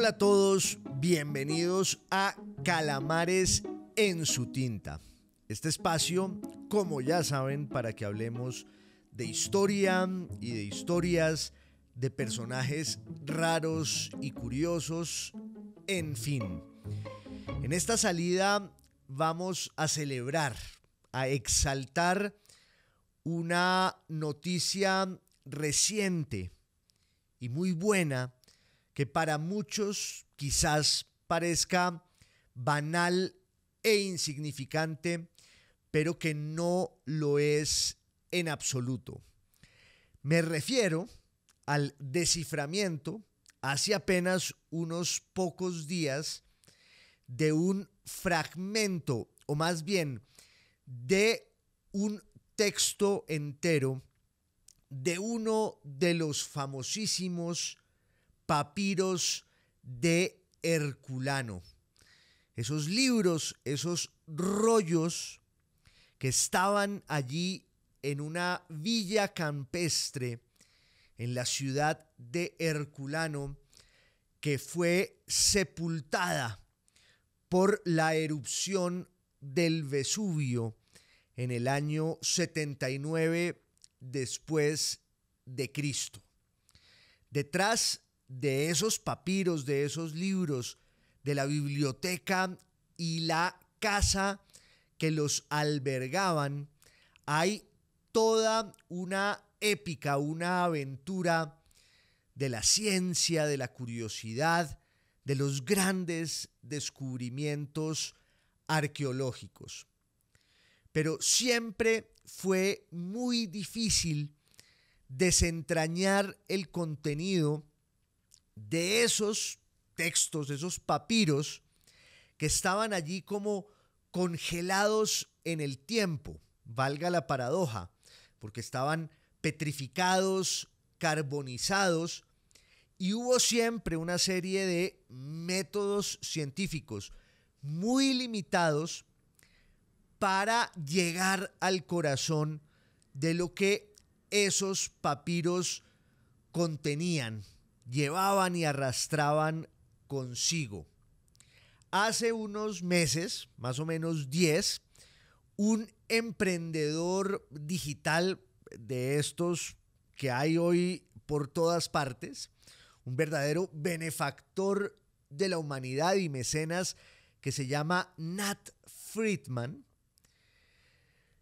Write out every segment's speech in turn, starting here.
Hola a todos, bienvenidos a Calamares en su tinta. Este espacio, como ya saben, para que hablemos de historia y de historias, de personajes raros y curiosos, en fin. En esta salida vamos a celebrar, a exaltar una noticia reciente y muy buena que para muchos quizás parezca banal e insignificante, pero que no lo es en absoluto. Me refiero al desciframiento hace apenas unos pocos días de un fragmento, o más bien de un texto entero de uno de los famosísimos papiros de Herculano. Esos libros, esos rollos que estaban allí en una villa campestre en la ciudad de Herculano, que fue sepultada por la erupción del Vesubio en el año 79 después de Cristo. Detrás de esos papiros, de esos libros, de la biblioteca y la casa que los albergaban, hay toda una épica, una aventura de la ciencia, de la curiosidad, de los grandes descubrimientos arqueológicos. Pero siempre fue muy difícil desentrañar el contenido de esos textos, de esos papiros que estaban allí como congelados en el tiempo, valga la paradoja, porque estaban petrificados, carbonizados, y hubo siempre una serie de métodos científicos muy limitados para llegar al corazón de lo que esos papiros contenían, llevaban y arrastraban consigo. Hace unos meses, más o menos 10, un emprendedor digital de estos que hay hoy por todas partes, un verdadero benefactor de la humanidad y mecenas que se llama Nat Friedman,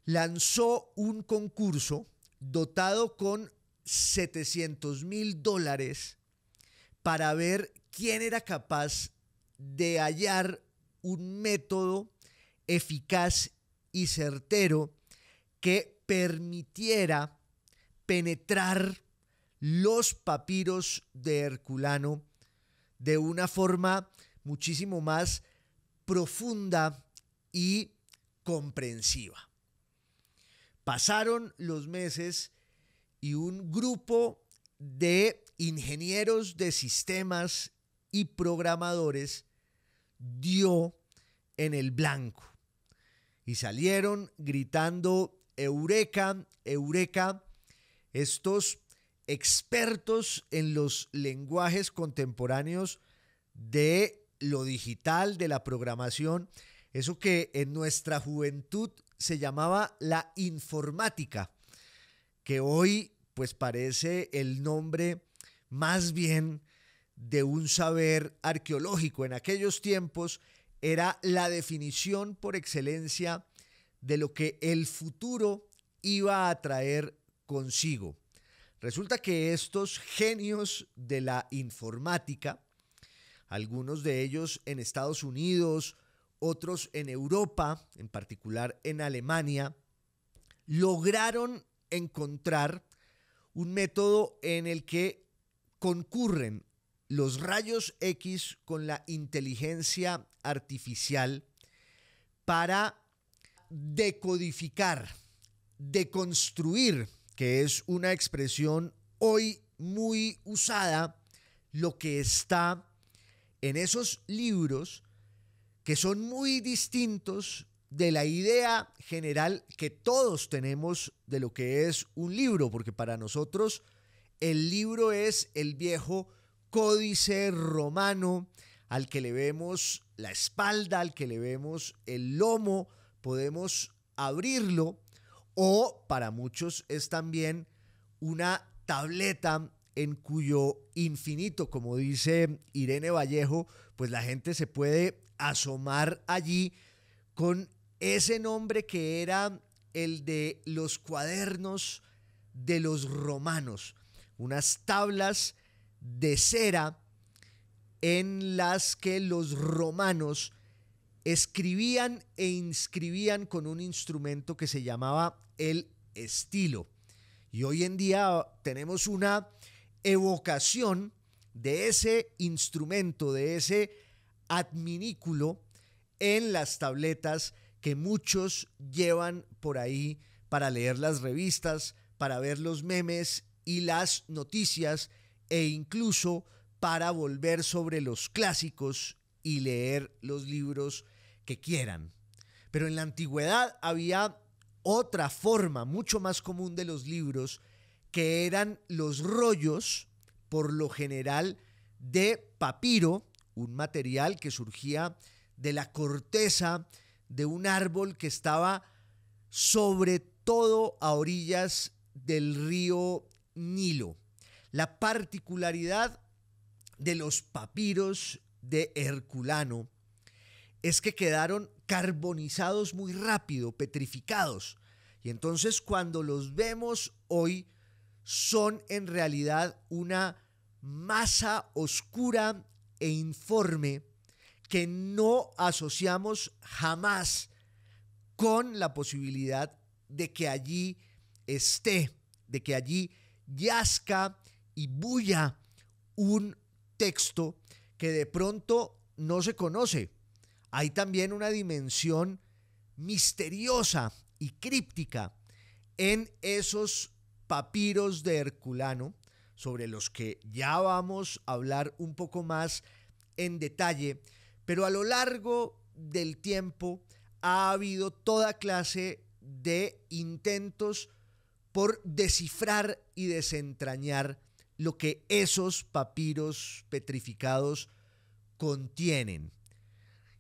lanzó un concurso dotado con 700 mil dólares para ver quién era capaz de hallar un método eficaz y certero que permitiera penetrar los papiros de Herculano de una forma muchísimo más profunda y comprensiva. Pasaron los meses y un grupo de ingenieros de sistemas y programadores dio en el blanco. Y salieron gritando, Eureka, Eureka, estos expertos en los lenguajes contemporáneos de lo digital, de la programación, eso que en nuestra juventud se llamaba la informática, que hoy pues parece el nombre más bien de un saber arqueológico. En aquellos tiempos era la definición por excelencia de lo que el futuro iba a traer consigo. Resulta que estos genios de la informática, algunos de ellos en Estados Unidos, otros en Europa, en particular en Alemania, lograron encontrar un método en el que concurren los rayos X con la inteligencia artificial para decodificar, deconstruir, que es una expresión hoy muy usada, lo que está en esos libros que son muy distintos de la idea general que todos tenemos de lo que es un libro, porque para nosotros el libro es el viejo códice romano al que le vemos la espalda, al que le vemos el lomo, podemos abrirlo o para muchos es también una tableta en cuyo infinito, como dice Irene Vallejo, pues la gente se puede asomar allí con ese nombre que era el de los cuadernos de los romanos unas tablas de cera en las que los romanos escribían e inscribían con un instrumento que se llamaba el estilo. Y hoy en día tenemos una evocación de ese instrumento, de ese adminículo en las tabletas que muchos llevan por ahí para leer las revistas, para ver los memes y las noticias e incluso para volver sobre los clásicos y leer los libros que quieran. Pero en la antigüedad había otra forma mucho más común de los libros que eran los rollos, por lo general, de papiro, un material que surgía de la corteza de un árbol que estaba sobre todo a orillas del río Nilo. La particularidad de los papiros de Herculano es que quedaron carbonizados muy rápido, petrificados. Y entonces cuando los vemos hoy son en realidad una masa oscura e informe que no asociamos jamás con la posibilidad de que allí esté, de que allí yasca y bulla un texto que de pronto no se conoce. Hay también una dimensión misteriosa y críptica en esos papiros de Herculano, sobre los que ya vamos a hablar un poco más en detalle, pero a lo largo del tiempo ha habido toda clase de intentos por descifrar y desentrañar lo que esos papiros petrificados contienen.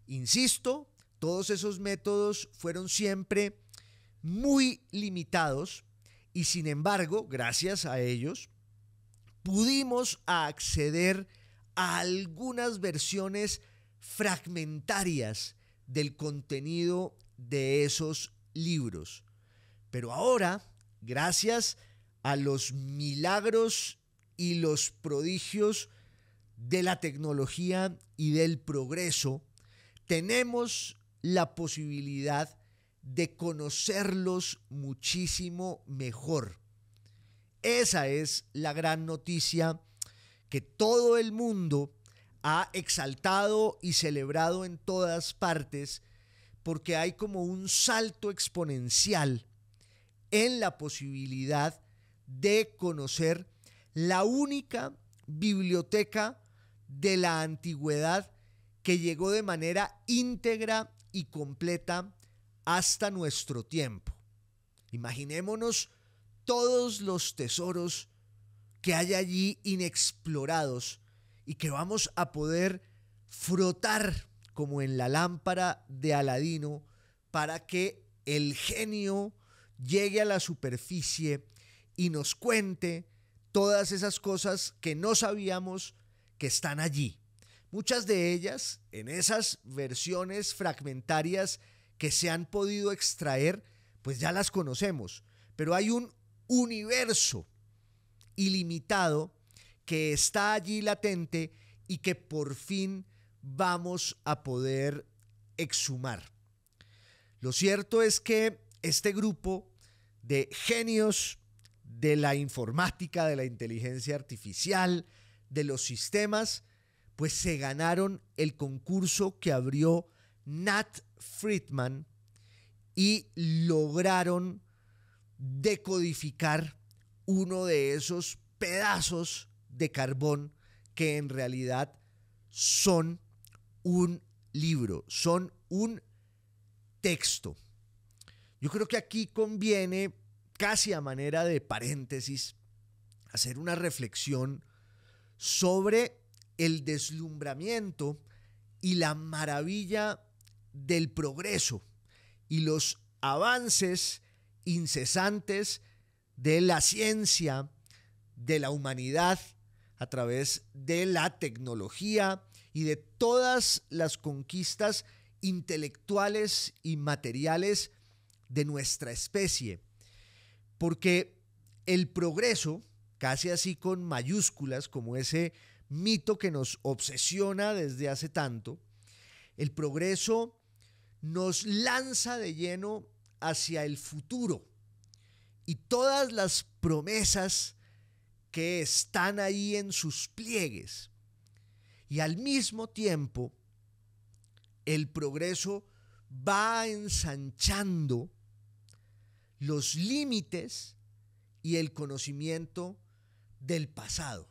Insisto, todos esos métodos fueron siempre muy limitados y sin embargo, gracias a ellos, pudimos acceder a algunas versiones fragmentarias del contenido de esos libros. Pero ahora gracias a los milagros y los prodigios de la tecnología y del progreso, tenemos la posibilidad de conocerlos muchísimo mejor. Esa es la gran noticia que todo el mundo ha exaltado y celebrado en todas partes, porque hay como un salto exponencial en la posibilidad de conocer la única biblioteca de la antigüedad que llegó de manera íntegra y completa hasta nuestro tiempo. Imaginémonos todos los tesoros que hay allí inexplorados y que vamos a poder frotar como en la lámpara de Aladino para que el genio llegue a la superficie y nos cuente todas esas cosas que no sabíamos que están allí. Muchas de ellas, en esas versiones fragmentarias que se han podido extraer, pues ya las conocemos, pero hay un universo ilimitado que está allí latente y que por fin vamos a poder exhumar. Lo cierto es que este grupo de genios de la informática, de la inteligencia artificial, de los sistemas, pues se ganaron el concurso que abrió Nat Friedman y lograron decodificar uno de esos pedazos de carbón que en realidad son un libro, son un texto. Yo creo que aquí conviene, casi a manera de paréntesis, hacer una reflexión sobre el deslumbramiento y la maravilla del progreso y los avances incesantes de la ciencia, de la humanidad, a través de la tecnología y de todas las conquistas intelectuales y materiales de nuestra especie, porque el progreso, casi así con mayúsculas, como ese mito que nos obsesiona desde hace tanto, el progreso nos lanza de lleno hacia el futuro y todas las promesas que están ahí en sus pliegues. Y al mismo tiempo, el progreso va ensanchando los límites y el conocimiento del pasado.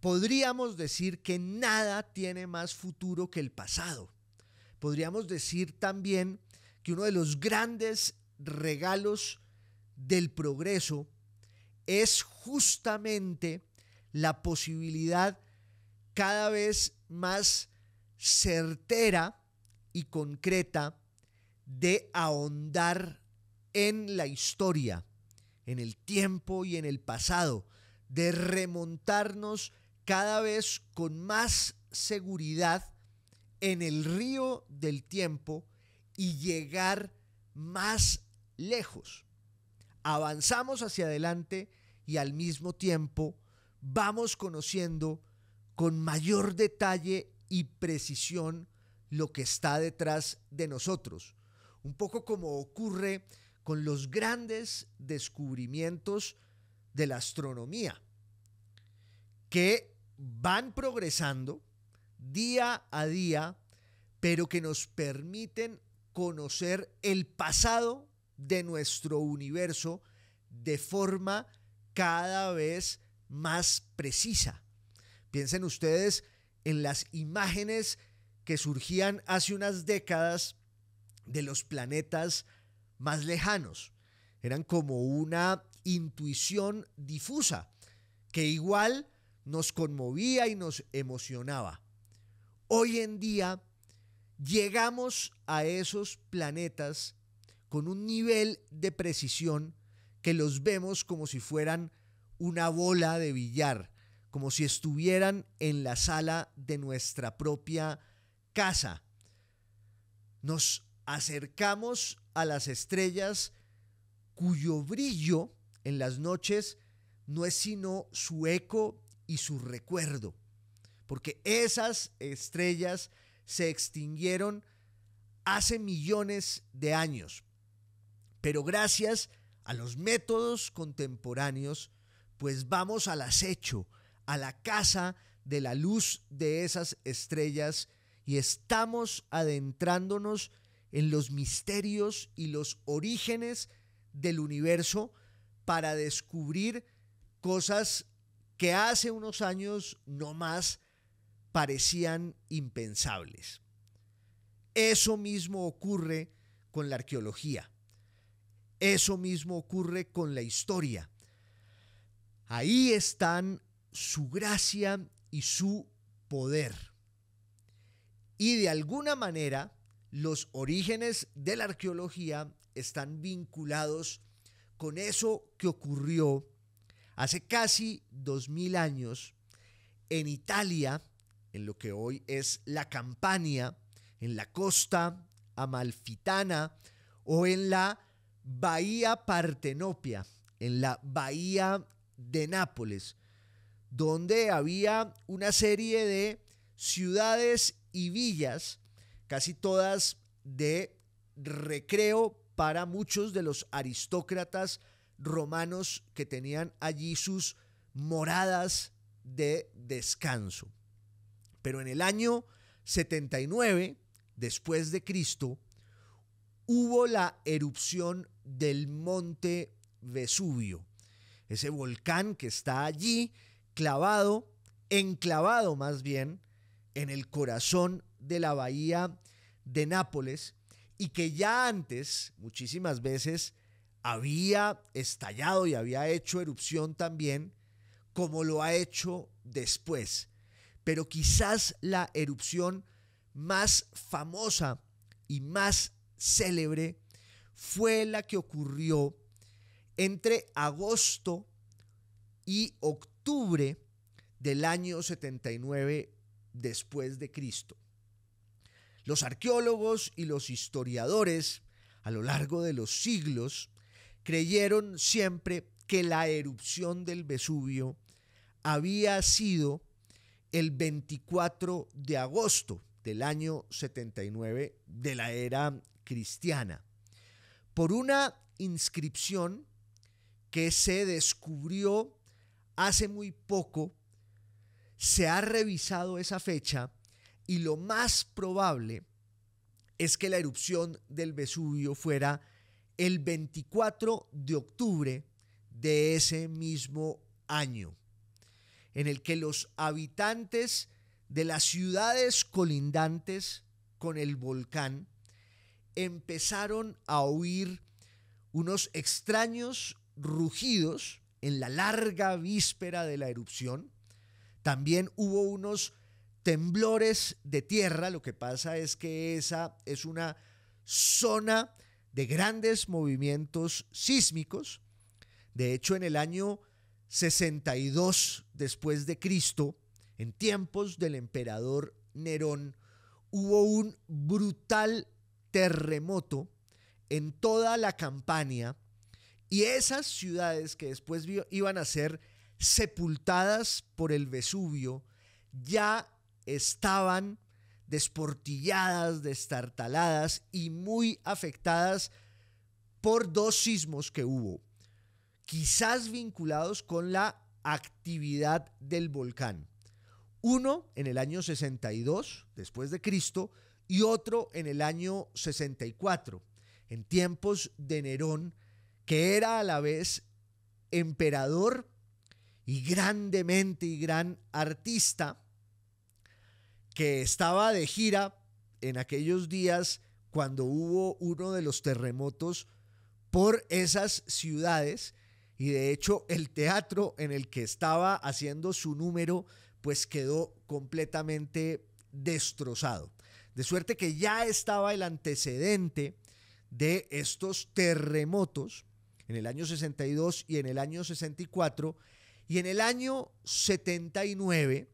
Podríamos decir que nada tiene más futuro que el pasado. Podríamos decir también que uno de los grandes regalos del progreso es justamente la posibilidad cada vez más certera y concreta de ahondar en la historia, en el tiempo y en el pasado, de remontarnos cada vez con más seguridad en el río del tiempo y llegar más lejos. Avanzamos hacia adelante y al mismo tiempo vamos conociendo con mayor detalle y precisión lo que está detrás de nosotros. Un poco como ocurre con los grandes descubrimientos de la astronomía, que van progresando día a día, pero que nos permiten conocer el pasado de nuestro universo de forma cada vez más precisa. Piensen ustedes en las imágenes que surgían hace unas décadas de los planetas más lejanos. Eran como una intuición difusa que igual nos conmovía y nos emocionaba. Hoy en día llegamos a esos planetas con un nivel de precisión que los vemos como si fueran una bola de billar, como si estuvieran en la sala de nuestra propia casa. Nos acercamos a las estrellas cuyo brillo en las noches no es sino su eco y su recuerdo, porque esas estrellas se extinguieron hace millones de años. Pero gracias a los métodos contemporáneos, pues vamos al acecho, a la casa de la luz de esas estrellas y estamos adentrándonos en los misterios y los orígenes del universo para descubrir cosas que hace unos años no más parecían impensables. Eso mismo ocurre con la arqueología. Eso mismo ocurre con la historia. Ahí están su gracia y su poder. Y de alguna manera, los orígenes de la arqueología están vinculados con eso que ocurrió hace casi 2000 años en Italia, en lo que hoy es la Campania, en la costa amalfitana o en la bahía Partenopia, en la bahía de Nápoles, donde había una serie de ciudades y villas casi todas de recreo para muchos de los aristócratas romanos que tenían allí sus moradas de descanso. Pero en el año 79 después de Cristo hubo la erupción del monte Vesubio, ese volcán que está allí clavado, enclavado más bien, en el corazón de la bahía de Nápoles y que ya antes, muchísimas veces, había estallado y había hecho erupción también, como lo ha hecho después. Pero quizás la erupción más famosa y más célebre fue la que ocurrió entre agosto y octubre del año 79 después de Cristo. Los arqueólogos y los historiadores a lo largo de los siglos creyeron siempre que la erupción del Vesubio había sido el 24 de agosto del año 79 de la era cristiana, por una inscripción que se descubrió hace muy poco, se ha revisado esa fecha y lo más probable es que la erupción del Vesubio fuera el 24 de octubre de ese mismo año, en el que los habitantes de las ciudades colindantes con el volcán empezaron a oír unos extraños rugidos en la larga víspera de la erupción. También hubo unos temblores de tierra, lo que pasa es que esa es una zona de grandes movimientos sísmicos. De hecho, en el año 62 después de Cristo, en tiempos del emperador Nerón, hubo un brutal terremoto en toda la campaña y esas ciudades que después iban a ser sepultadas por el Vesubio ya estaban desportilladas, destartaladas y muy afectadas por dos sismos que hubo, quizás vinculados con la actividad del volcán. Uno en el año 62 después de Cristo y otro en el año 64, en tiempos de Nerón, que era a la vez emperador y grandemente y gran artista que estaba de gira en aquellos días cuando hubo uno de los terremotos por esas ciudades y de hecho el teatro en el que estaba haciendo su número pues quedó completamente destrozado. De suerte que ya estaba el antecedente de estos terremotos en el año 62 y en el año 64 y en el año 79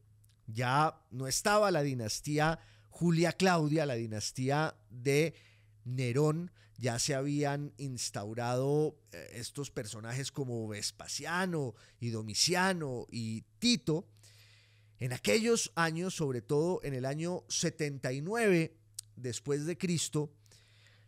ya no estaba la dinastía Julia Claudia, la dinastía de Nerón, ya se habían instaurado eh, estos personajes como Vespasiano y Domiciano y Tito. En aquellos años, sobre todo en el año 79 después de Cristo,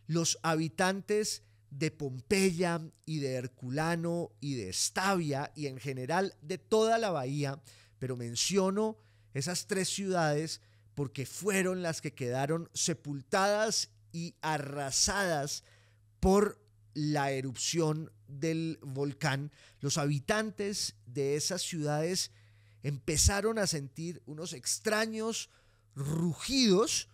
los habitantes de Pompeya y de Herculano y de Estavia y en general de toda la bahía, pero menciono esas tres ciudades porque fueron las que quedaron sepultadas y arrasadas por la erupción del volcán. Los habitantes de esas ciudades empezaron a sentir unos extraños rugidos,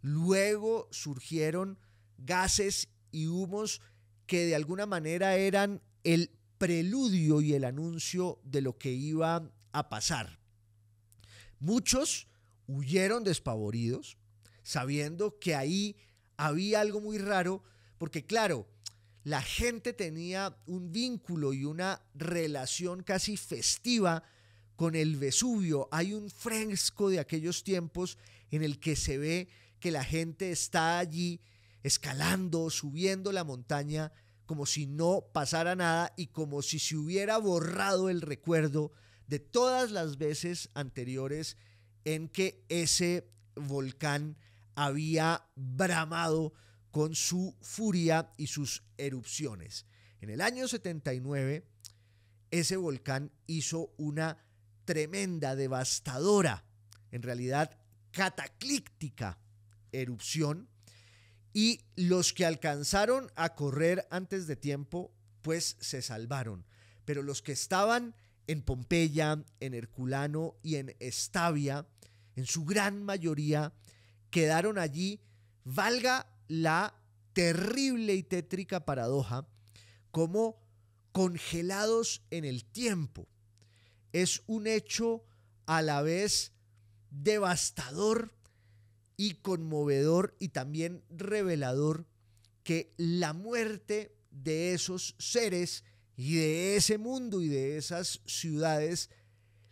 luego surgieron gases y humos que de alguna manera eran el preludio y el anuncio de lo que iba a pasar. Muchos huyeron despavoridos, sabiendo que ahí había algo muy raro, porque claro, la gente tenía un vínculo y una relación casi festiva con el Vesubio. Hay un fresco de aquellos tiempos en el que se ve que la gente está allí escalando, subiendo la montaña, como si no pasara nada y como si se hubiera borrado el recuerdo de todas las veces anteriores en que ese volcán había bramado con su furia y sus erupciones. En el año 79, ese volcán hizo una tremenda, devastadora, en realidad cataclíctica erupción y los que alcanzaron a correr antes de tiempo, pues se salvaron, pero los que estaban en Pompeya, en Herculano y en Estavia, en su gran mayoría, quedaron allí, valga la terrible y tétrica paradoja, como congelados en el tiempo. Es un hecho a la vez devastador y conmovedor y también revelador que la muerte de esos seres y de ese mundo y de esas ciudades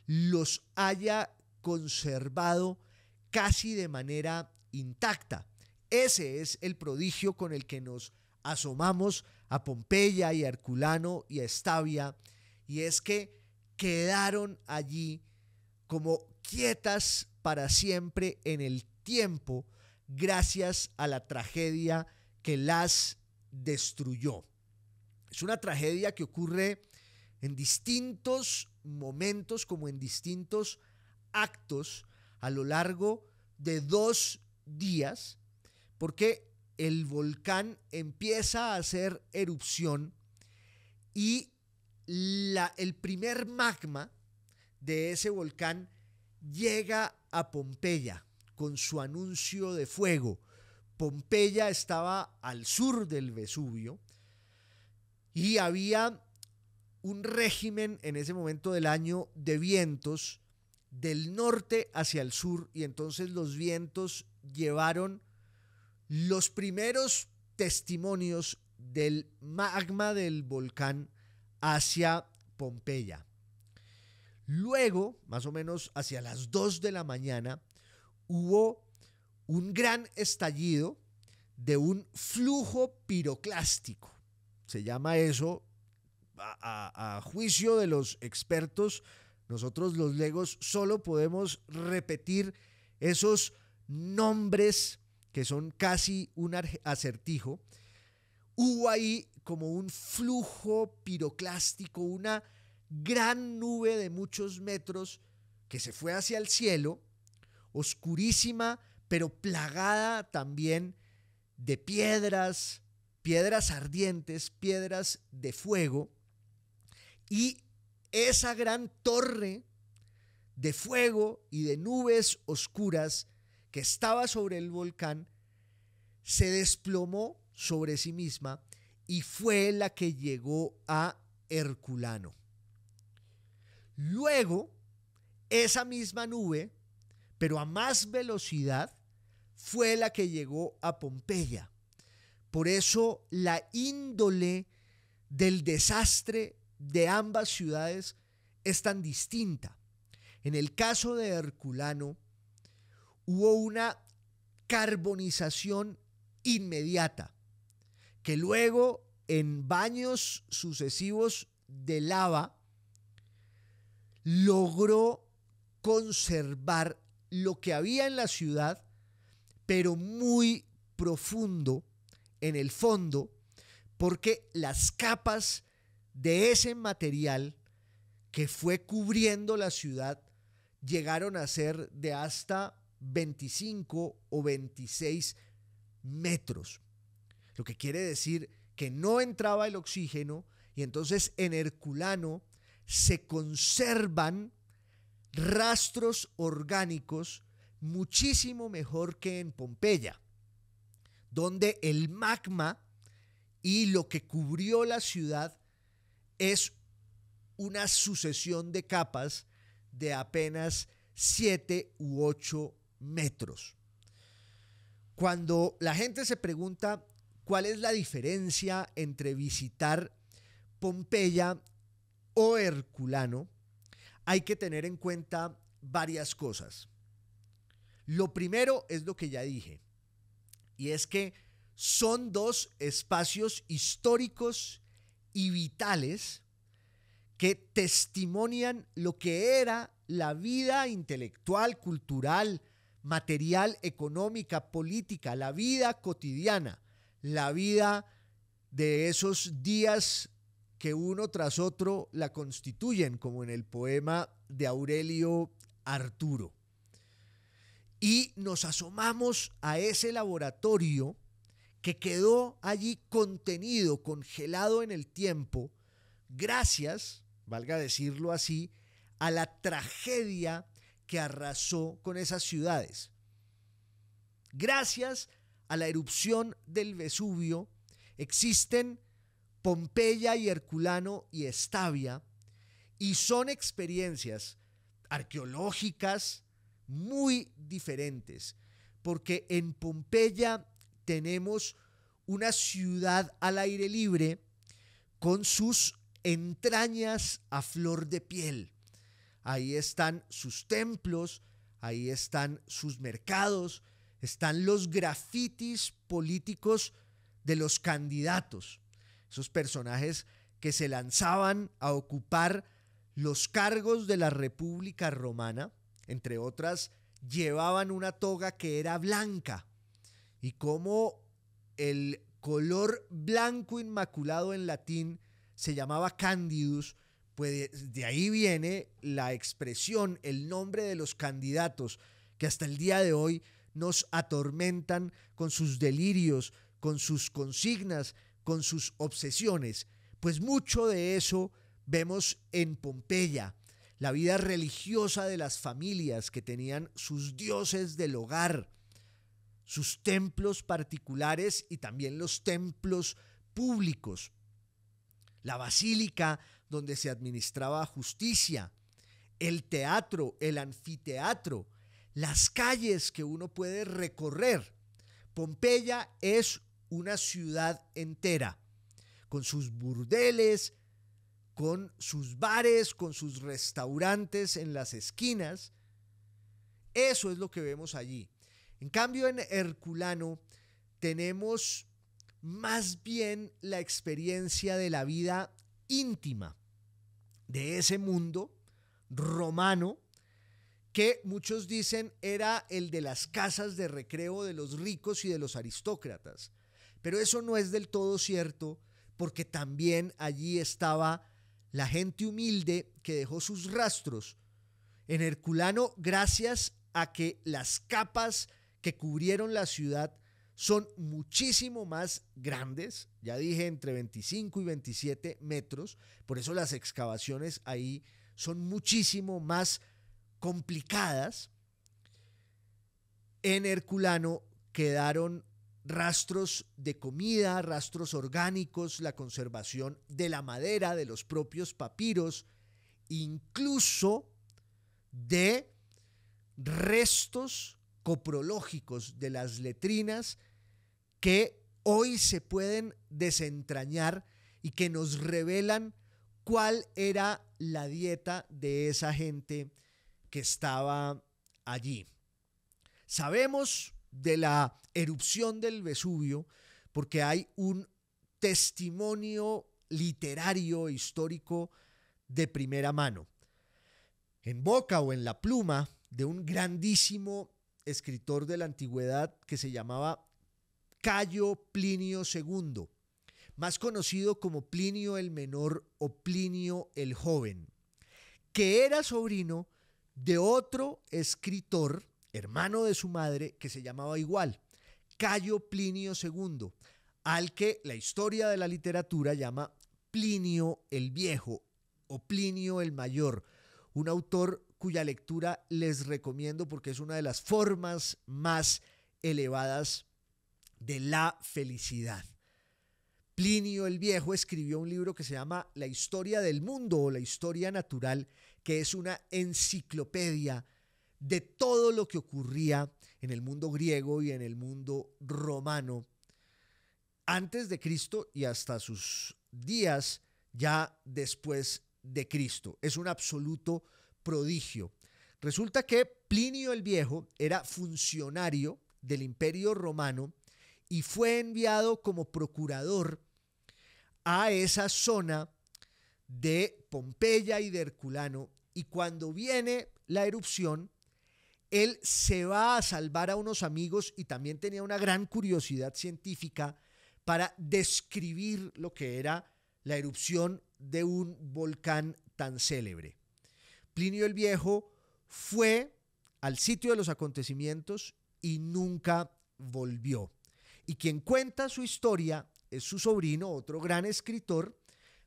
los haya conservado casi de manera intacta. Ese es el prodigio con el que nos asomamos a Pompeya y a Herculano y a Estavia, y es que quedaron allí como quietas para siempre en el tiempo gracias a la tragedia que las destruyó. Es una tragedia que ocurre en distintos momentos, como en distintos actos a lo largo de dos días, porque el volcán empieza a hacer erupción y la, el primer magma de ese volcán llega a Pompeya con su anuncio de fuego. Pompeya estaba al sur del Vesubio, y había un régimen en ese momento del año de vientos del norte hacia el sur y entonces los vientos llevaron los primeros testimonios del magma del volcán hacia Pompeya. Luego, más o menos hacia las 2 de la mañana, hubo un gran estallido de un flujo piroclástico se llama eso, a, juicio de los expertos, nosotros los legos solo podemos repetir esos nombres que son casi un acertijo. Hubo ahí como un flujo piroclástico, una gran nube de muchos metros que se fue hacia el cielo, oscurísima, pero plagada también de piedras, piedras ardientes, piedras de fuego, y esa gran torre de fuego y de nubes oscuras que estaba sobre el volcán se desplomó sobre sí misma y fue la que llegó a Herculano. Luego, esa misma nube, pero a más velocidad, fue la que llegó a Pompeya. Por eso la índole del desastre de ambas ciudades es tan distinta. En el caso de Herculano, hubo una carbonización inmediata, que luego en baños sucesivos de lava logró conservar lo que había en la ciudad, pero muy profundo en el fondo porque las capas de ese material que fue cubriendo la ciudad llegaron a ser de hasta 25 o 26 metros. Lo que quiere decir que no entraba el oxígeno y entonces en Herculano se conservan rastros orgánicos muchísimo mejor que en Pompeya donde el magma y lo que cubrió la ciudad es una sucesión de capas de apenas 7 u 8 metros. Cuando la gente se pregunta cuál es la diferencia entre visitar Pompeya o Herculano, hay que tener en cuenta varias cosas. Lo primero es lo que ya dije y es que son dos espacios históricos y vitales que testimonian lo que era la vida intelectual, cultural, material, económica, política, la vida cotidiana, la vida de esos días que uno tras otro la constituyen, como en el poema de Aurelio Arturo y nos asomamos a ese laboratorio que quedó allí contenido, congelado en el tiempo, gracias, valga decirlo así, a la tragedia que arrasó con esas ciudades. Gracias a la erupción del Vesubio existen Pompeya y Herculano y Estavia, y son experiencias arqueológicas, muy diferentes, porque en Pompeya tenemos una ciudad al aire libre con sus entrañas a flor de piel. Ahí están sus templos, ahí están sus mercados, están los grafitis políticos de los candidatos, esos personajes que se lanzaban a ocupar los cargos de la República Romana entre otras, llevaban una toga que era blanca y como el color blanco inmaculado en latín se llamaba Candidus, pues de ahí viene la expresión, el nombre de los candidatos que hasta el día de hoy nos atormentan con sus delirios, con sus consignas, con sus obsesiones. Pues mucho de eso vemos en Pompeya, la vida religiosa de las familias que tenían sus dioses del hogar, sus templos particulares y también los templos públicos, la basílica donde se administraba justicia, el teatro, el anfiteatro, las calles que uno puede recorrer. Pompeya es una ciudad entera, con sus burdeles, con sus bares, con sus restaurantes en las esquinas. Eso es lo que vemos allí. En cambio, en Herculano tenemos más bien la experiencia de la vida íntima de ese mundo romano que muchos dicen era el de las casas de recreo de los ricos y de los aristócratas. Pero eso no es del todo cierto porque también allí estaba la gente humilde que dejó sus rastros en Herculano gracias a que las capas que cubrieron la ciudad son muchísimo más grandes, ya dije entre 25 y 27 metros, por eso las excavaciones ahí son muchísimo más complicadas. En Herculano quedaron rastros de comida, rastros orgánicos, la conservación de la madera, de los propios papiros, incluso de restos coprológicos de las letrinas que hoy se pueden desentrañar y que nos revelan cuál era la dieta de esa gente que estaba allí. Sabemos de la erupción del Vesubio, porque hay un testimonio literario e histórico de primera mano, en boca o en la pluma de un grandísimo escritor de la antigüedad que se llamaba Cayo Plinio II, más conocido como Plinio el Menor o Plinio el Joven, que era sobrino de otro escritor, hermano de su madre, que se llamaba igual, Cayo Plinio II, al que la historia de la literatura llama Plinio el Viejo o Plinio el Mayor, un autor cuya lectura les recomiendo porque es una de las formas más elevadas de la felicidad. Plinio el Viejo escribió un libro que se llama La historia del mundo o la historia natural, que es una enciclopedia de todo lo que ocurría en el mundo griego y en el mundo romano, antes de Cristo y hasta sus días ya después de Cristo. Es un absoluto prodigio. Resulta que Plinio el Viejo era funcionario del Imperio Romano y fue enviado como procurador a esa zona de Pompeya y de Herculano. Y cuando viene la erupción, él se va a salvar a unos amigos y también tenía una gran curiosidad científica para describir lo que era la erupción de un volcán tan célebre. Plinio el Viejo fue al sitio de los acontecimientos y nunca volvió. Y quien cuenta su historia es su sobrino, otro gran escritor,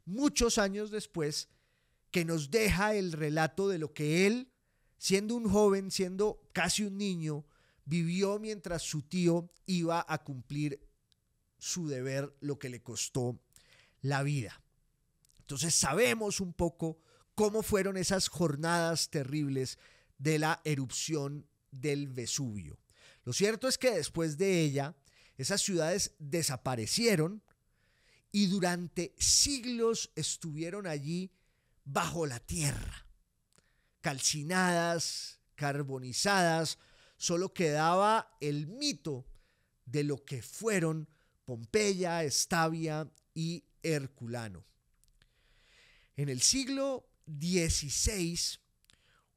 muchos años después, que nos deja el relato de lo que él siendo un joven, siendo casi un niño, vivió mientras su tío iba a cumplir su deber, lo que le costó la vida. Entonces sabemos un poco cómo fueron esas jornadas terribles de la erupción del Vesubio. Lo cierto es que después de ella, esas ciudades desaparecieron y durante siglos estuvieron allí bajo la tierra calcinadas, carbonizadas, solo quedaba el mito de lo que fueron Pompeya, Estavia y Herculano. En el siglo XVI,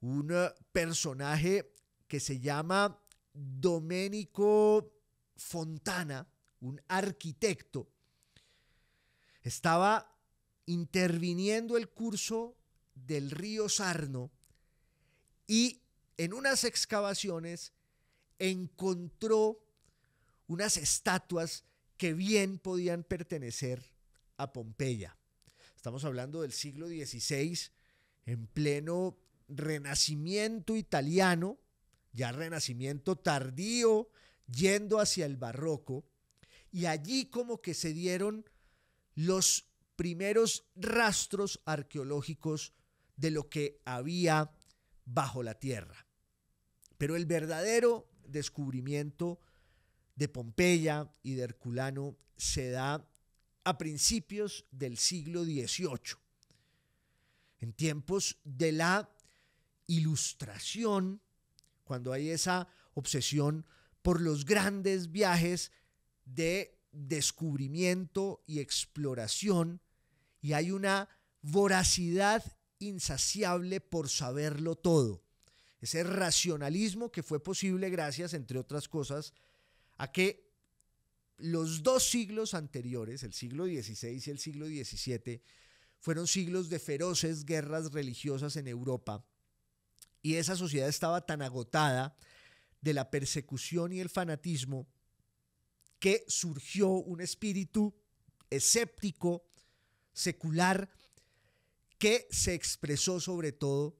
un personaje que se llama Domenico Fontana, un arquitecto, estaba interviniendo el curso del río Sarno y en unas excavaciones encontró unas estatuas que bien podían pertenecer a Pompeya. Estamos hablando del siglo XVI, en pleno renacimiento italiano, ya renacimiento tardío, yendo hacia el barroco, y allí como que se dieron los primeros rastros arqueológicos de lo que había bajo la tierra. Pero el verdadero descubrimiento de Pompeya y de Herculano se da a principios del siglo XVIII, en tiempos de la ilustración, cuando hay esa obsesión por los grandes viajes de descubrimiento y exploración, y hay una voracidad insaciable por saberlo todo. Ese racionalismo que fue posible gracias, entre otras cosas, a que los dos siglos anteriores, el siglo XVI y el siglo XVII, fueron siglos de feroces guerras religiosas en Europa y esa sociedad estaba tan agotada de la persecución y el fanatismo que surgió un espíritu escéptico, secular, que se expresó sobre todo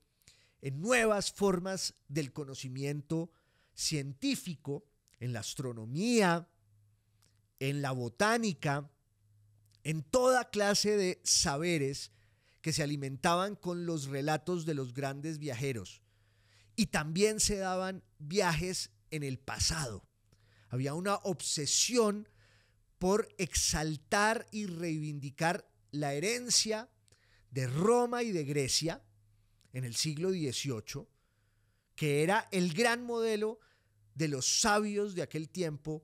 en nuevas formas del conocimiento científico, en la astronomía, en la botánica, en toda clase de saberes que se alimentaban con los relatos de los grandes viajeros. Y también se daban viajes en el pasado. Había una obsesión por exaltar y reivindicar la herencia de Roma y de Grecia en el siglo XVIII, que era el gran modelo de los sabios de aquel tiempo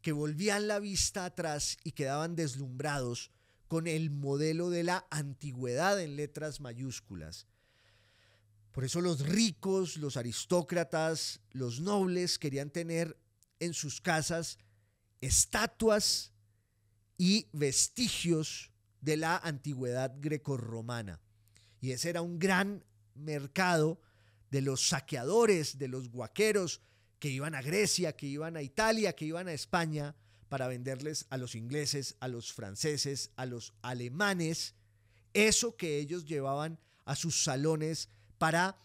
que volvían la vista atrás y quedaban deslumbrados con el modelo de la antigüedad en letras mayúsculas. Por eso los ricos, los aristócratas, los nobles querían tener en sus casas estatuas y vestigios de la antigüedad grecorromana. Y ese era un gran mercado de los saqueadores, de los guaqueros que iban a Grecia, que iban a Italia, que iban a España para venderles a los ingleses, a los franceses, a los alemanes, eso que ellos llevaban a sus salones para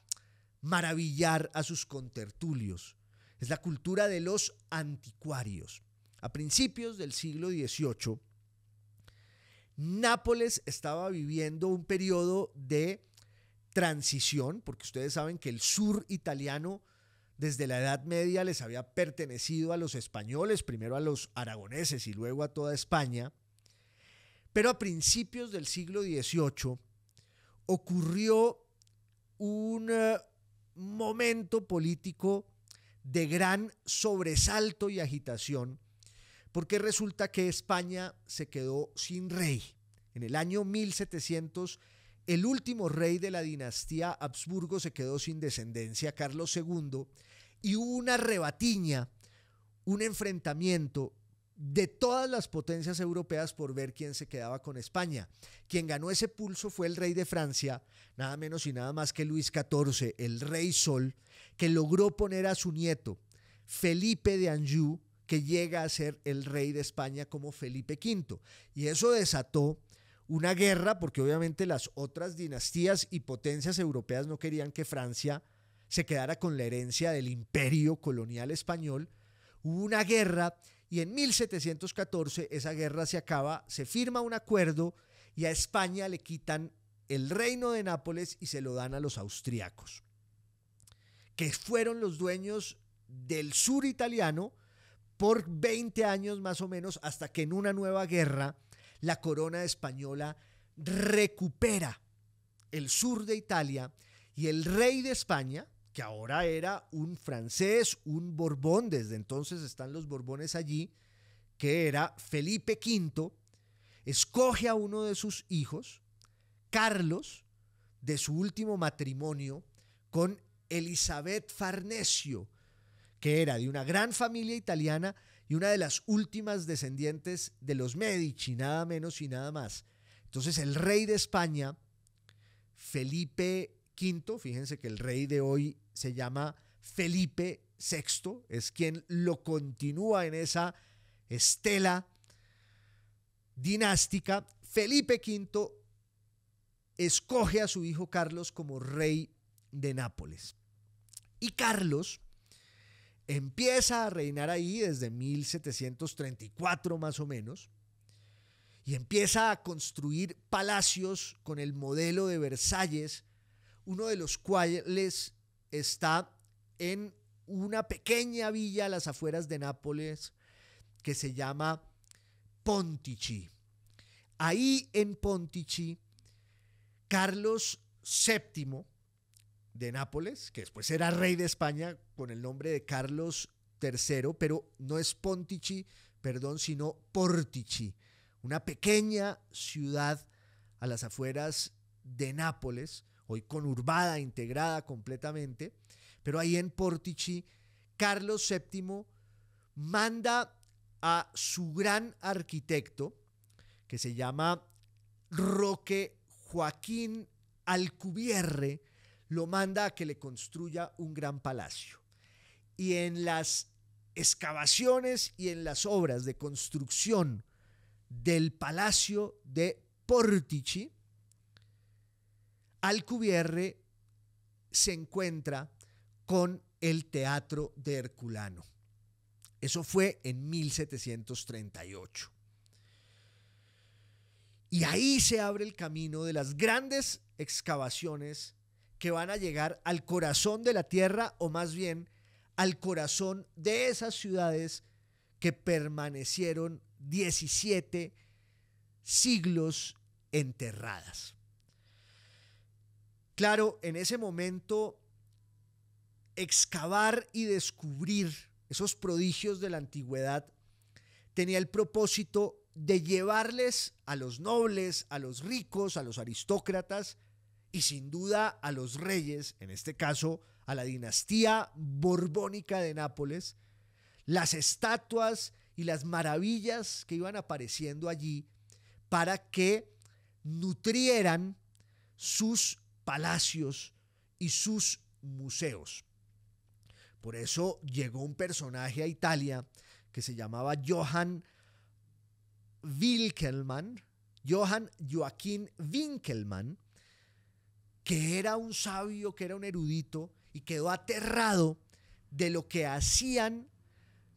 maravillar a sus contertulios. Es la cultura de los anticuarios. A principios del siglo XVIII, Nápoles estaba viviendo un periodo de transición, porque ustedes saben que el sur italiano desde la Edad Media les había pertenecido a los españoles, primero a los aragoneses y luego a toda España. Pero a principios del siglo XVIII ocurrió un eh, momento político de gran sobresalto y agitación porque resulta que España se quedó sin rey. En el año 1700, el último rey de la dinastía Habsburgo se quedó sin descendencia, Carlos II, y hubo una rebatiña, un enfrentamiento de todas las potencias europeas por ver quién se quedaba con España. Quien ganó ese pulso fue el rey de Francia, nada menos y nada más que Luis XIV, el rey Sol, que logró poner a su nieto, Felipe de Anjou, que llega a ser el rey de España como Felipe V. Y eso desató una guerra, porque obviamente las otras dinastías y potencias europeas no querían que Francia se quedara con la herencia del imperio colonial español. Hubo una guerra y en 1714 esa guerra se acaba, se firma un acuerdo y a España le quitan el reino de Nápoles y se lo dan a los austriacos, que fueron los dueños del sur italiano, por 20 años más o menos hasta que en una nueva guerra la corona española recupera el sur de Italia y el rey de España, que ahora era un francés, un borbón, desde entonces están los borbones allí, que era Felipe V, escoge a uno de sus hijos, Carlos, de su último matrimonio con Elizabeth Farnesio, que era de una gran familia italiana y una de las últimas descendientes de los Medici, nada menos y nada más. Entonces el rey de España, Felipe V, fíjense que el rey de hoy se llama Felipe VI, es quien lo continúa en esa estela dinástica. Felipe V escoge a su hijo Carlos como rey de Nápoles. Y Carlos empieza a reinar ahí desde 1734 más o menos y empieza a construir palacios con el modelo de Versalles, uno de los cuales está en una pequeña villa a las afueras de Nápoles que se llama Pontici. Ahí en Pontici, Carlos VII de Nápoles, que después era rey de España con el nombre de Carlos III, pero no es Pontici, perdón, sino Portici, una pequeña ciudad a las afueras de Nápoles, hoy conurbada, integrada completamente, pero ahí en Portici, Carlos VII manda a su gran arquitecto, que se llama Roque Joaquín Alcubierre, lo manda a que le construya un gran palacio. Y en las excavaciones y en las obras de construcción del palacio de Portici, Alcubierre se encuentra con el Teatro de Herculano. Eso fue en 1738. Y ahí se abre el camino de las grandes excavaciones que van a llegar al corazón de la tierra o más bien al corazón de esas ciudades que permanecieron 17 siglos enterradas. Claro, en ese momento excavar y descubrir esos prodigios de la antigüedad tenía el propósito de llevarles a los nobles, a los ricos, a los aristócratas, y sin duda a los reyes, en este caso a la dinastía borbónica de Nápoles, las estatuas y las maravillas que iban apareciendo allí para que nutrieran sus palacios y sus museos. Por eso llegó un personaje a Italia que se llamaba Johann Wilkelmann, Johann Joaquín Winkelmann, que era un sabio, que era un erudito, y quedó aterrado de lo que hacían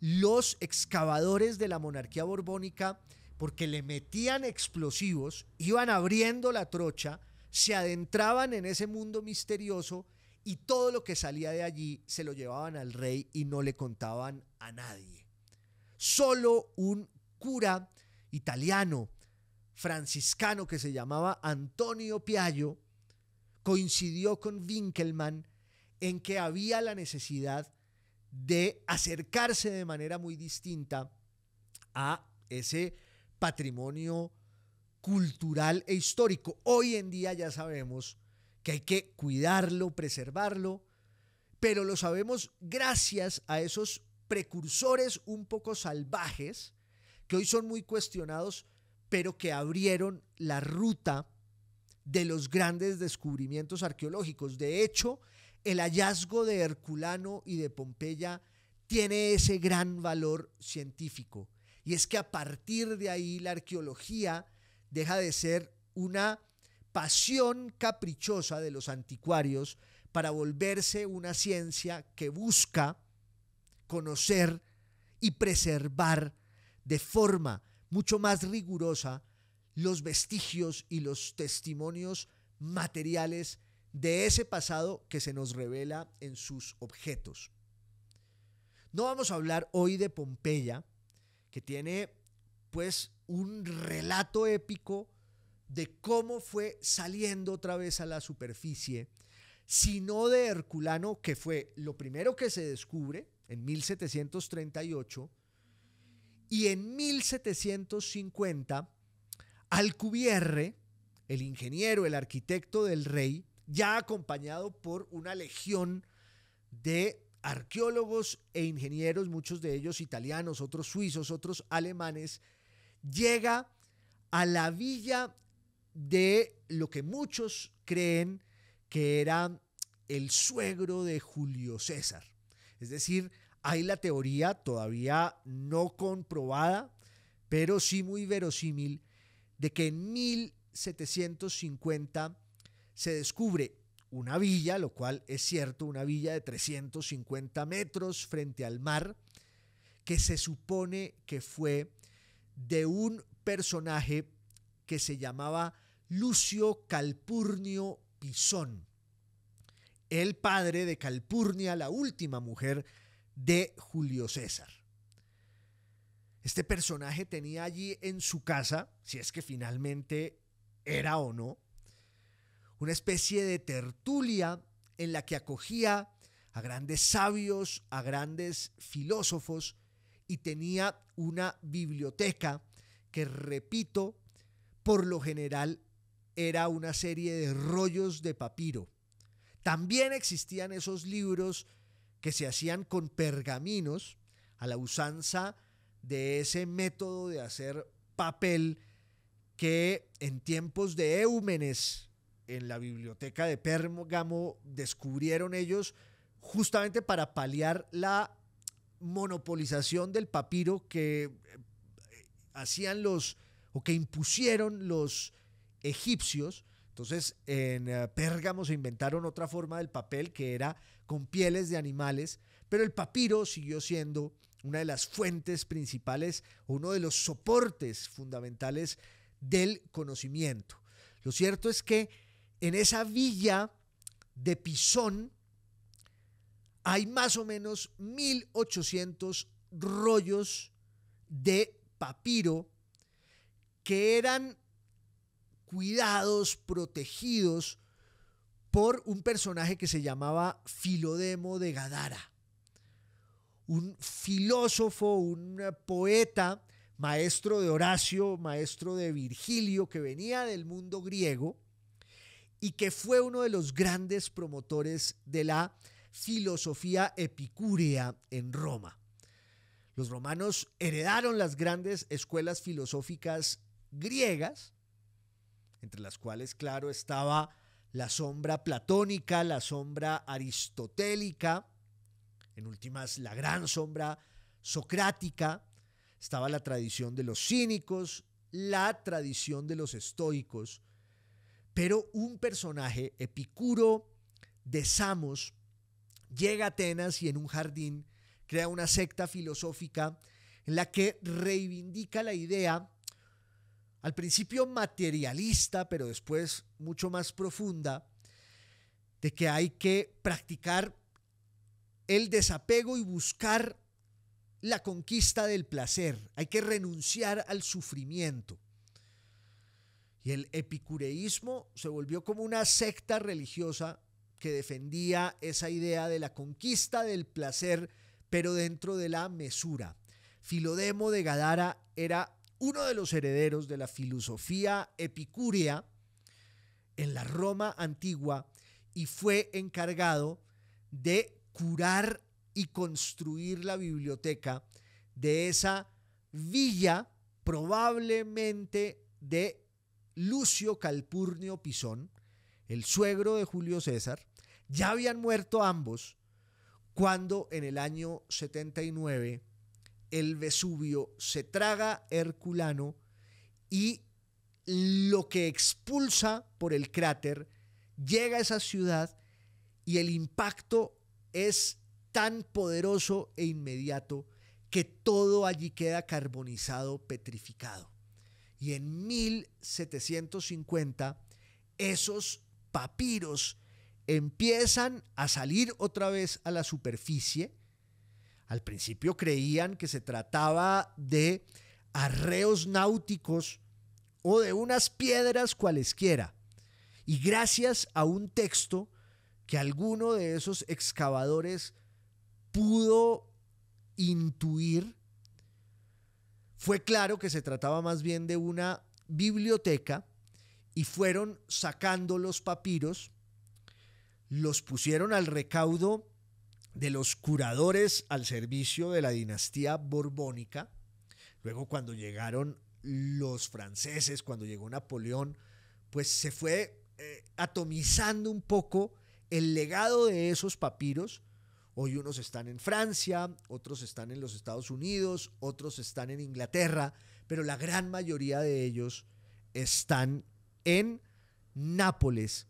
los excavadores de la monarquía borbónica, porque le metían explosivos, iban abriendo la trocha, se adentraban en ese mundo misterioso y todo lo que salía de allí se lo llevaban al rey y no le contaban a nadie. Solo un cura italiano, franciscano, que se llamaba Antonio Piaggio, coincidió con Winkelmann en que había la necesidad de acercarse de manera muy distinta a ese patrimonio cultural e histórico. Hoy en día ya sabemos que hay que cuidarlo, preservarlo, pero lo sabemos gracias a esos precursores un poco salvajes que hoy son muy cuestionados, pero que abrieron la ruta de los grandes descubrimientos arqueológicos. De hecho, el hallazgo de Herculano y de Pompeya tiene ese gran valor científico. Y es que a partir de ahí la arqueología deja de ser una pasión caprichosa de los anticuarios para volverse una ciencia que busca conocer y preservar de forma mucho más rigurosa los vestigios y los testimonios materiales de ese pasado que se nos revela en sus objetos. No vamos a hablar hoy de Pompeya, que tiene pues un relato épico de cómo fue saliendo otra vez a la superficie, sino de Herculano, que fue lo primero que se descubre en 1738, y en 1750 Alcubierre, el ingeniero, el arquitecto del rey, ya acompañado por una legión de arqueólogos e ingenieros, muchos de ellos italianos, otros suizos, otros alemanes, llega a la villa de lo que muchos creen que era el suegro de Julio César. Es decir, hay la teoría todavía no comprobada, pero sí muy verosímil de que en 1750 se descubre una villa, lo cual es cierto, una villa de 350 metros frente al mar, que se supone que fue de un personaje que se llamaba Lucio Calpurnio Pisón, el padre de Calpurnia, la última mujer de Julio César este personaje tenía allí en su casa, si es que finalmente era o no, una especie de tertulia en la que acogía a grandes sabios, a grandes filósofos, y tenía una biblioteca que, repito, por lo general era una serie de rollos de papiro. También existían esos libros que se hacían con pergaminos a la usanza de ese método de hacer papel que en tiempos de Eumenes, en la biblioteca de Pérgamo, descubrieron ellos justamente para paliar la monopolización del papiro que eh, hacían los o que impusieron los egipcios. Entonces, en eh, Pérgamo se inventaron otra forma del papel que era con pieles de animales, pero el papiro siguió siendo una de las fuentes principales, uno de los soportes fundamentales del conocimiento. Lo cierto es que en esa villa de Pisón hay más o menos 1800 rollos de papiro que eran cuidados, protegidos por un personaje que se llamaba Filodemo de Gadara un filósofo, un eh, poeta, maestro de Horacio, maestro de Virgilio, que venía del mundo griego y que fue uno de los grandes promotores de la filosofía epicúrea en Roma. Los romanos heredaron las grandes escuelas filosóficas griegas, entre las cuales, claro, estaba la sombra platónica, la sombra aristotélica, en últimas la gran sombra socrática, estaba la tradición de los cínicos, la tradición de los estoicos, pero un personaje, Epicuro de Samos, llega a Atenas y en un jardín crea una secta filosófica en la que reivindica la idea, al principio materialista, pero después mucho más profunda, de que hay que practicar el desapego y buscar la conquista del placer. Hay que renunciar al sufrimiento. Y el epicureísmo se volvió como una secta religiosa que defendía esa idea de la conquista del placer, pero dentro de la mesura. Filodemo de Gadara era uno de los herederos de la filosofía epicúrea en la Roma antigua y fue encargado de curar y construir la biblioteca de esa villa probablemente de Lucio Calpurnio Pisón, el suegro de Julio César. Ya habían muerto ambos cuando en el año 79 el Vesubio se traga Herculano y lo que expulsa por el cráter llega a esa ciudad y el impacto es tan poderoso e inmediato que todo allí queda carbonizado, petrificado. Y en 1750, esos papiros empiezan a salir otra vez a la superficie. Al principio creían que se trataba de arreos náuticos o de unas piedras cualesquiera. Y gracias a un texto que alguno de esos excavadores pudo intuir, fue claro que se trataba más bien de una biblioteca y fueron sacando los papiros, los pusieron al recaudo de los curadores al servicio de la dinastía borbónica. Luego cuando llegaron los franceses, cuando llegó Napoleón, pues se fue eh, atomizando un poco el legado de esos papiros. Hoy unos están en Francia, otros están en los Estados Unidos, otros están en Inglaterra, pero la gran mayoría de ellos están en Nápoles.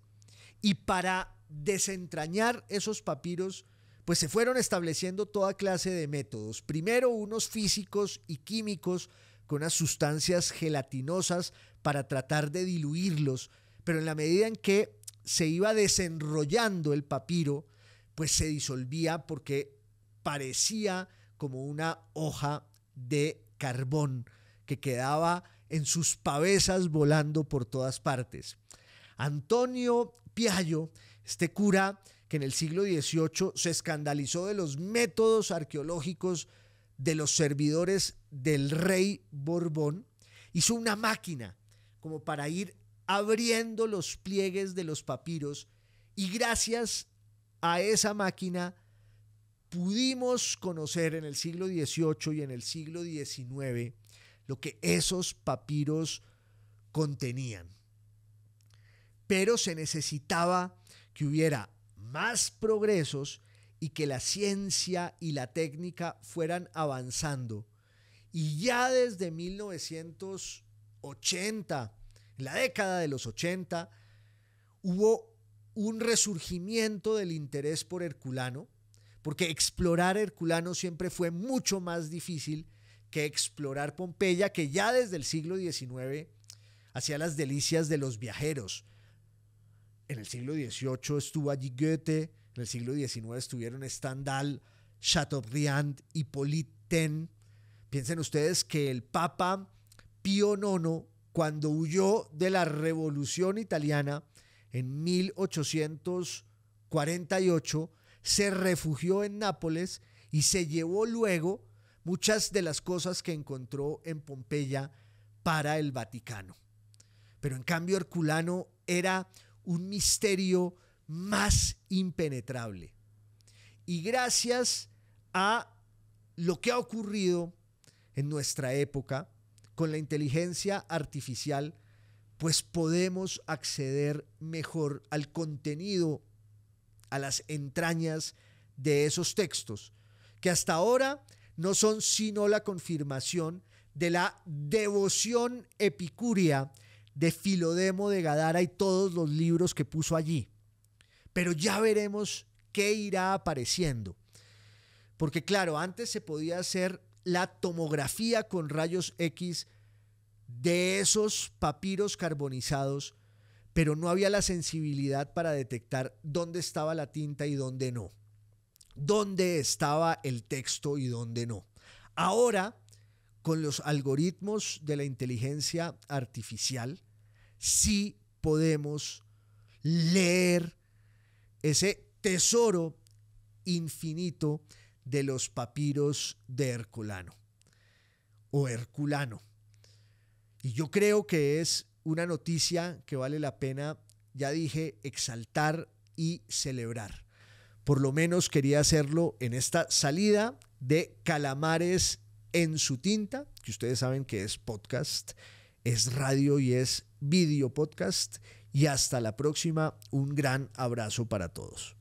Y para desentrañar esos papiros, pues se fueron estableciendo toda clase de métodos. Primero unos físicos y químicos con unas sustancias gelatinosas para tratar de diluirlos, pero en la medida en que se iba desenrollando el papiro, pues se disolvía porque parecía como una hoja de carbón que quedaba en sus pavesas volando por todas partes. Antonio Piallo, este cura que en el siglo XVIII se escandalizó de los métodos arqueológicos de los servidores del rey Borbón, hizo una máquina como para ir abriendo los pliegues de los papiros y gracias a esa máquina pudimos conocer en el siglo XVIII y en el siglo XIX lo que esos papiros contenían. Pero se necesitaba que hubiera más progresos y que la ciencia y la técnica fueran avanzando. Y ya desde 1980, en la década de los 80 hubo un resurgimiento del interés por Herculano, porque explorar Herculano siempre fue mucho más difícil que explorar Pompeya, que ya desde el siglo XIX hacía las delicias de los viajeros. En el siglo XVIII estuvo allí en el siglo XIX estuvieron Stendhal, Chateaubriand, y Ten. Piensen ustedes que el Papa Pío IX cuando huyó de la Revolución Italiana en 1848, se refugió en Nápoles y se llevó luego muchas de las cosas que encontró en Pompeya para el Vaticano. Pero en cambio Herculano era un misterio más impenetrable. Y gracias a lo que ha ocurrido en nuestra época, con la inteligencia artificial, pues podemos acceder mejor al contenido, a las entrañas de esos textos, que hasta ahora no son sino la confirmación de la devoción epicúrea de Filodemo de Gadara y todos los libros que puso allí. Pero ya veremos qué irá apareciendo. Porque claro, antes se podía hacer la tomografía con rayos X de esos papiros carbonizados, pero no había la sensibilidad para detectar dónde estaba la tinta y dónde no, dónde estaba el texto y dónde no. Ahora, con los algoritmos de la inteligencia artificial, sí podemos leer ese tesoro infinito de los papiros de Herculano o Herculano. Y yo creo que es una noticia que vale la pena, ya dije, exaltar y celebrar. Por lo menos quería hacerlo en esta salida de Calamares en su tinta, que ustedes saben que es podcast, es radio y es video podcast. Y hasta la próxima, un gran abrazo para todos.